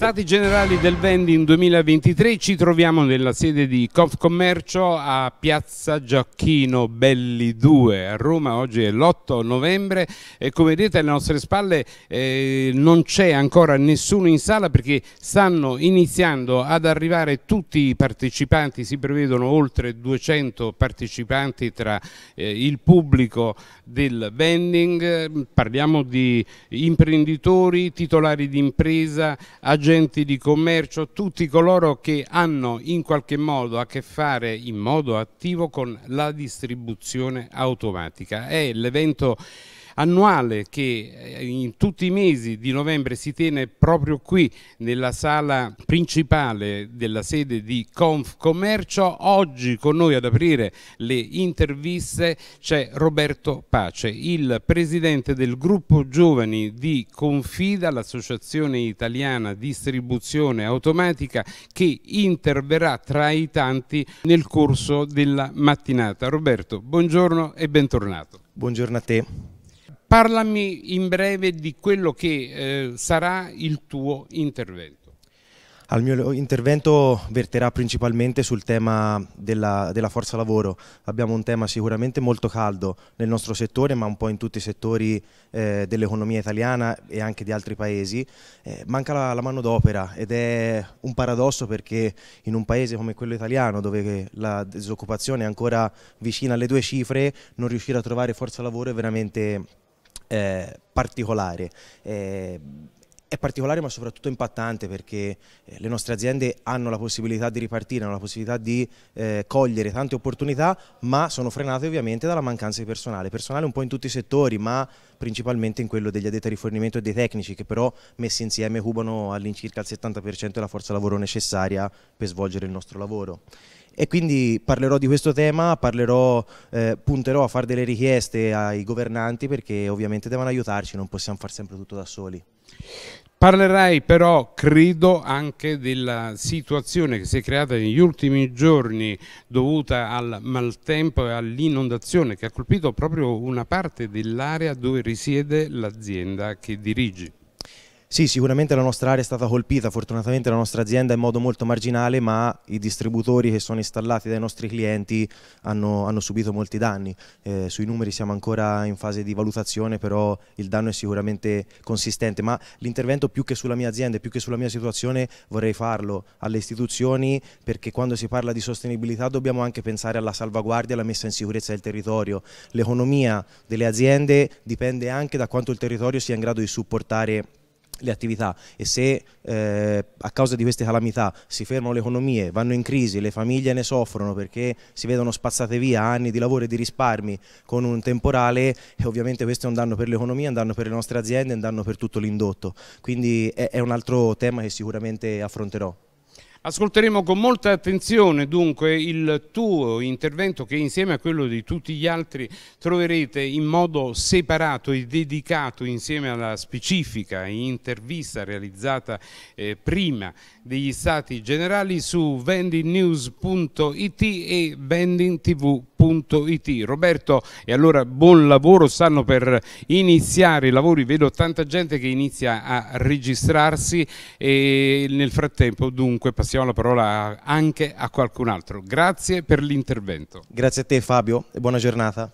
Stati Generali del Vending 2023 ci troviamo nella sede di Confcommercio a Piazza Gioacchino Belli 2 a Roma, oggi è l'8 novembre e come vedete alle nostre spalle eh, non c'è ancora nessuno in sala perché stanno iniziando ad arrivare tutti i partecipanti, si prevedono oltre 200 partecipanti tra eh, il pubblico del vending, parliamo di imprenditori, titolari di impresa, agenti agenti di commercio, tutti coloro che hanno in qualche modo a che fare in modo attivo con la distribuzione automatica. È l'evento annuale che eh, in tutti i mesi di novembre si tiene proprio qui nella sala principale della sede di Confcommercio. Oggi con noi ad aprire le interviste c'è Roberto Pace, il presidente del gruppo giovani di Confida, l'associazione italiana distribuzione automatica che interverrà tra i tanti nel corso della mattinata. Roberto, buongiorno e bentornato. Buongiorno a te. Parlami in breve di quello che eh, sarà il tuo intervento. Il mio intervento verterà principalmente sul tema della, della, forza lavoro. Abbiamo un tema sicuramente molto caldo nel nostro settore, ma un po' in tutti i settori eh, dell'economia italiana e anche di altri paesi. Eh, manca la, la mano d'opera ed è un paradosso perché in un paese come quello italiano, dove la disoccupazione è ancora vicina alle due cifre, non riuscire a trovare forza lavoro è veramente eh, particolare. Eh, è particolare ma soprattutto impattante perché eh, le nostre aziende hanno la possibilità di ripartire, hanno la possibilità di eh, cogliere tante opportunità ma sono frenate ovviamente dalla mancanza di personale, personale un po' in tutti i settori ma principalmente in quello degli addetti a rifornimento e dei tecnici che però messi insieme cubano all'incirca il 70% della forza lavoro necessaria per svolgere il nostro lavoro e quindi parlerò di questo tema, parlerò, eh, punterò a fare delle richieste ai governanti perché ovviamente devono aiutarci, non possiamo fare sempre tutto da soli. Parlerai però, credo, anche della situazione che si è creata negli ultimi giorni dovuta al maltempo e all'inondazione che ha colpito proprio una parte dell'area dove risiede l'azienda che dirigi. Sì, sicuramente la nostra area è stata colpita, fortunatamente la nostra azienda è in modo molto marginale, ma i distributori che sono installati dai nostri clienti hanno, hanno subito molti danni. Eh, sui numeri siamo ancora in fase di valutazione, però il danno è sicuramente consistente, ma l'intervento più che sulla mia azienda, più che sulla mia situazione, vorrei farlo alle istituzioni, perché quando si parla di sostenibilità dobbiamo anche pensare alla salvaguardia e alla messa in sicurezza del territorio. L'economia delle aziende dipende anche da quanto il territorio sia in grado di supportare le attività e se eh, a causa di queste calamità si fermano le economie, vanno in crisi, le famiglie ne soffrono perché si vedono spazzate via anni di lavoro e di risparmi con un temporale e ovviamente questo è un danno per l'economia, un danno per le nostre aziende, un danno per tutto l'indotto, quindi è, è un altro tema che sicuramente affronterò. Ascolteremo con molta attenzione dunque il tuo intervento che insieme a quello di tutti gli altri troverete in modo separato e dedicato insieme alla specifica intervista realizzata eh, prima degli Stati Generali su vendingnews.it e vendingtv.com. It. Roberto, e allora buon lavoro, stanno per iniziare i lavori, vedo tanta gente che inizia a registrarsi e nel frattempo dunque passiamo la parola anche a qualcun altro. Grazie per l'intervento. Grazie a te Fabio e buona giornata.